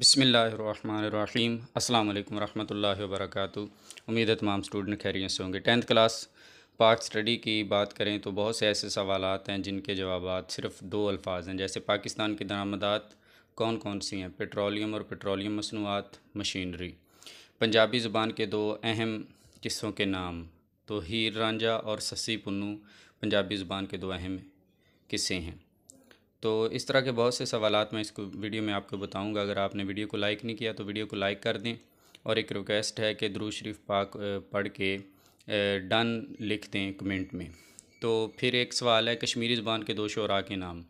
बसमीम् अल्लाम वरहमल वर्क उम्मीद है तमाम स्टूडेंट खैरियत से होंगे टेंथ क्लास पाक स्टडी की बात करें तो बहुत से ऐसे सवाल हैं जिनके जवाब सिर्फ़ दो अल्फाज हैं जैसे पाकिस्तान की दरामदात कौन कौन सी हैं पेट्रोलियम और पेट्रोलियम मसनूआत मशीनरी पंजाबी ज़ुबान के दो अहम किस्सों के नाम तो हीर रांझा और ससी पन्नू पंजाबी ज़ुबान के दो अहम किस्से हैं तो इस तरह के बहुत से सवाल मैं इसको वीडियो में आपको बताऊँगा अगर आपने वीडियो को लाइक नहीं किया तो वीडियो को लाइक कर दें और एक रिक्वेस्ट है कि द्रू शरीफ पाक पढ़ के डन लिख दें कमेंट में तो फिर एक सवाल है कश्मीरी ज़बान के दो शरा के नाम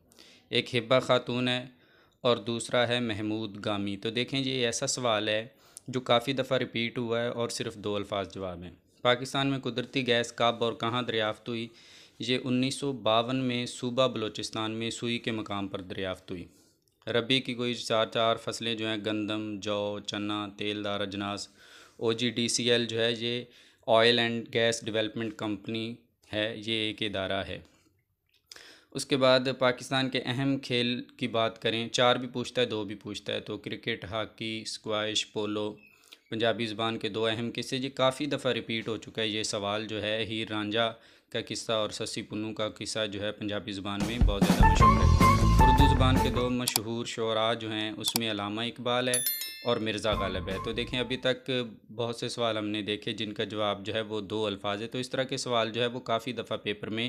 एक हिब्बा ख़ातून है और दूसरा है महमूद गामी तो देखें जी ऐसा सवाल है जो काफ़ी दफ़ा रिपीट हुआ है और सिर्फ दो अल्फाज जवाब हैं पाकिस्तान में कुदरती गैस कब और कहाँ दरियाफ़त हुई ये उन्नीस में सूबा बलूचिस्तान में सुई के मकाम पर दरियाफ्त हुई रबी की कोई चार चार फसलें जो हैं गंदम जौ चना तेलदार अजनास O G D C L जो है ये oil and gas development company है ये एक इदारा है उसके बाद पाकिस्तान के अहम खेल की बात करें चार भी पूछता है दो भी पूछता है तो cricket hockey squash polo Punjabi ज़बान के दो अहम किस्से जी काफ़ी दफ़ा रिपीट हो चुका है ये सवाल जो है हीर रांझा का किस्सा और ससी पुन्नू का किस्सा जो है पंजाबी ज़बान में बहुत ज़्यादा मशहूर है उर्दू ज़बान के दो मशहूर शुरा जो हैं उसमें अलामा इकबाल है और मिर्ज़ा गालिब है तो देखें अभी तक बहुत से सवाल हमने देखे जिनका जवाब जो है वो दो अल्फाज है तो इस तरह के सवाल जो है वो काफ़ी दफ़ा पेपर में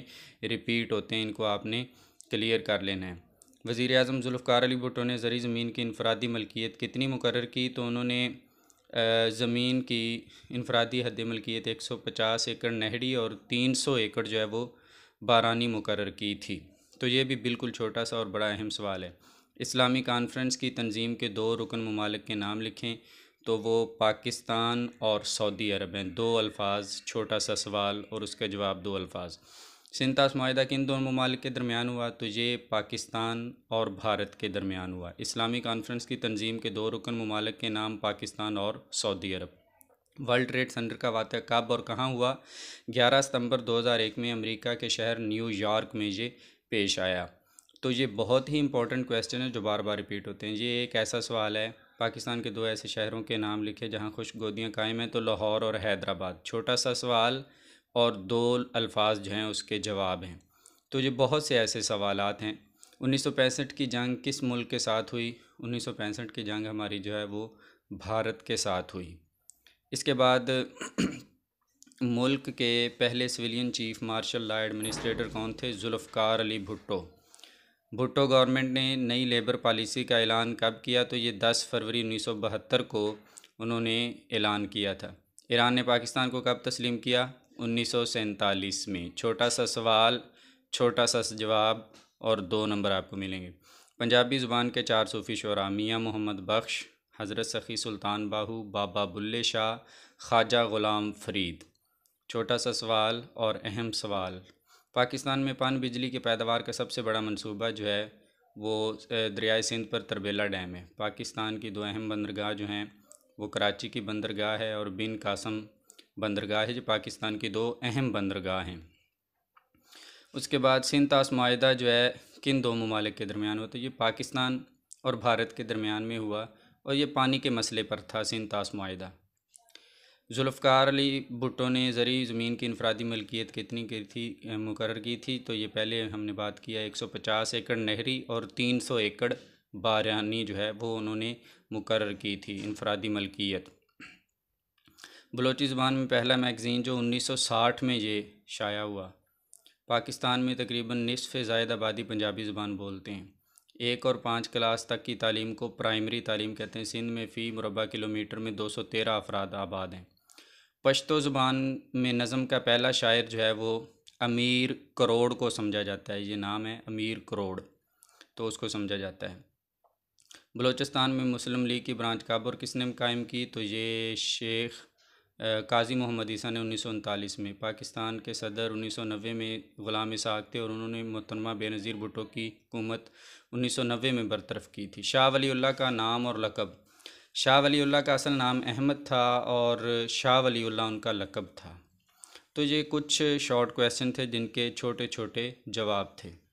रिपीट होते हैं इनको आपने क्लियर कर लेना है वज़ी अजम जुल्फ़ार अली भुटो ने ज़री ज़मीन की इनफरादी मलकियत कितनी मुकर की तो उन्होंने ज़मीन की इनफरादी हद मलकियत एक सौ पचास एकड़ नहरी और तीन सौ एकड़ जो है वो बारानी मुकर की थी तो ये भी बिल्कुल छोटा सा और बड़ा अहम सवाल है इस्लामी कॉन्फ्रेंस की तंजीम के दो रुकन ममालिक के नाम लिखें तो वो पाकिस्तान और सऊदी अरब हैं दो अल्फाज छोटा सा सवाल और उसका जवाब दो अल्फाज सिंतास माहिदा किन दोनों ममालिक के दरमियान हुआ तो ये पाकिस्तान और भारत के दरमियान हुआ इस्लामी कॉन्फ्रेंस की तंजीम के दो रुकन ममालिक के नाम पाकिस्तान और सऊदी अरब वर्ल्ड ट्रेड सेंटर का वाक़ कब और कहाँ हुआ 11 सितंबर 2001 में अमेरिका के शहर न्यूयॉर्क में ये पेश आया तो ये बहुत ही इंपॉर्टेंट क्वेश्चन है जो बार बार रिपीट होते हैं ये एक ऐसा सवाल है पाकिस्तान के दो ऐसे शहरों के नाम लिखे जहाँ खुश गोदियाँ कायम हैं तो लाहौर और हैदराबाद छोटा सा सवाल और दो अल्फाज जो हैं उसके जवाब हैं तो ये बहुत से ऐसे सवाल हैं उन्नीस की जंग किस मुल्क के साथ हुई उन्नीस की जंग हमारी जो है वो भारत के साथ हुई इसके बाद मुल्क के पहले civilian chief martial law administrator कौन थे जुल्फ़ार अली भुट्टो भुट्टो गवर्नमेंट ने नई लेबर पॉलिसी का ऐलान कब किया तो ये 10 फरवरी 1972 को उन्होंने ऐलान किया था ईरान ने पाकिस्तान को कब तस्लीम किया उन्नीस में छोटा सा सवाल छोटा सा जवाब और दो नंबर आपको मिलेंगे पंजाबी ज़ुबान के चार सूफ़ी शरा मियाँ मोहम्मद बख्श हज़रत सखी सुल्तान बाहू बाबा बुल्ले शाह ख्वाजा ग़ुलाम फरीद छोटा सा सवाल और अहम सवाल पाकिस्तान में पान बिजली की पैदावार का सबसे बड़ा मनसूबा जो है वो दरियाए सिंध पर तरबेला डैम है पाकिस्तान की दो अहम बंदरगाह जो हैं वो कराची की बंदरगाह है और बिन कासम बंदरगाह है जो पाकिस्तान की दो अहम बंदरगाह हैं उसके बाद सिंध ताश माहा जो है किन दो ममालिक के दरमियान हुआ तो ये पाकिस्तान और भारत के दरमियान में हुआ और ये पानी के मसले पर था सिंध ताश माहा जुल्फ़ार अली भुट्टो ने ज़रिए ज़मीन की इनफरादी मलकियत कितनी की थी मुकर की थी तो ये पहले हमने बात किया 150 एकड़ नहरी और 300 एकड़ बारानी जो है वो उन्होंने मुकर की थी इनफरादी मलकियत बलोची ज़बान में पहला मैगज़ीन जो 1960 में ये शाया हुआ पाकिस्तान में तकरीबन नसफ़ जायद आबादी पंजाबी ज़बान बोलते हैं एक और पाँच क्लास तक की तालीम को प्राइमरी तालीम कहते हैं सिंध में फ़ी मुरबा किलोमीटर में दो सौ तेरह अफराद आबाद हैं पश्तो ज़बान में नज़म का पहला शायर जो है वो अमीर करोड़ को समझा जाता है ये नाम है अमीर करोड़ तो उसको समझा जाता है बलूचिस्तान में मुस्लिम लीग की ब्रांच काबर किसने कायम की तो ये शेख काजी मोहम्मद ईसा ने उन्नीस में पाकिस्तान के सदर 1990 में ग़ुलाम इसाक थे और उन्होंने मोहतरमा बेनज़ीर भुटो की हुकूमत 1990 में बरतरफ़ की थी शाह वली का नाम और लकब शाह वली का असल नाम अहमद था और शाह वली उनका लकब था तो ये कुछ शॉर्ट क्वेश्चन थे जिनके छोटे छोटे जवाब थे